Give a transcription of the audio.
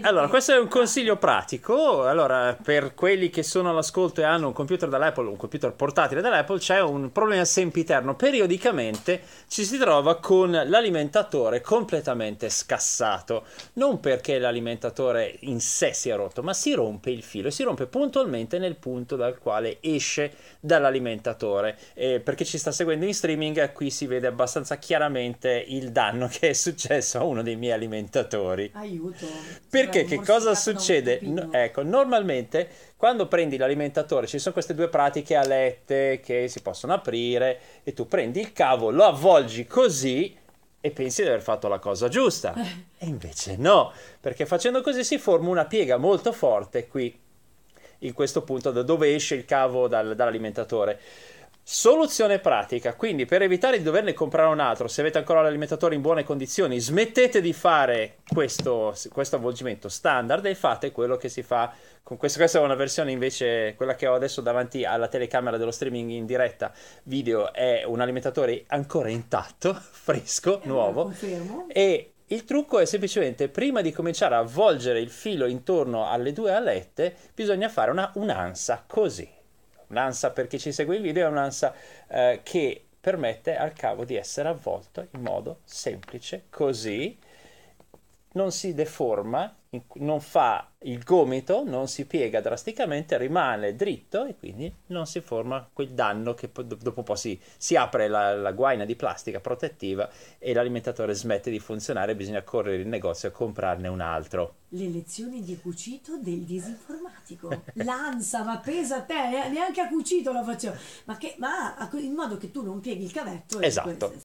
Allora, questo è un consiglio pratico. Allora, per quelli che sono all'ascolto e hanno un computer dall'Apple, un computer portatile dall'Apple, c'è un problema sempiterno. Periodicamente ci si trova con l'alimentatore completamente scassato. Non perché l'alimentatore in sé sia rotto, ma si rompe il filo e si rompe puntualmente nel punto dal quale esce dall'alimentatore. E eh, per chi ci sta seguendo in streaming, eh, qui si vede abbastanza chiaramente il danno che è successo a uno dei miei alimentatori. Aiuto! Perché che cosa succede? No, ecco, normalmente quando prendi l'alimentatore ci sono queste due pratiche alette che si possono aprire e tu prendi il cavo, lo avvolgi così e pensi di aver fatto la cosa giusta. E invece no, perché facendo così si forma una piega molto forte qui, in questo punto da dove esce il cavo dal, dall'alimentatore. Soluzione pratica, quindi per evitare di doverne comprare un altro, se avete ancora l'alimentatore in buone condizioni, smettete di fare questo, questo avvolgimento standard e fate quello che si fa con questo. Questa è una versione invece, quella che ho adesso davanti alla telecamera dello streaming in diretta video, è un alimentatore ancora intatto, fresco, eh, nuovo. E il trucco è semplicemente prima di cominciare a avvolgere il filo intorno alle due alette, bisogna fare una un'ansa così Un'ansa per chi ci segue in video è un'ansa eh, che permette al cavo di essere avvolto in modo semplice, così non si deforma, non fa il gomito, non si piega drasticamente, rimane dritto e quindi non si forma quel danno che po- dopo poi si, si apre la, la, guaina di plastica protettiva e l'alimentatore smette di funzionare e bisogna correre in negozio a comprarne un altro. Le lezioni di cucito del disinformatico. L'ansa, ma pesa te, neanche a cucito lo faccio. Ma, che, ma in modo che tu non pieghi il cavetto. Esatto.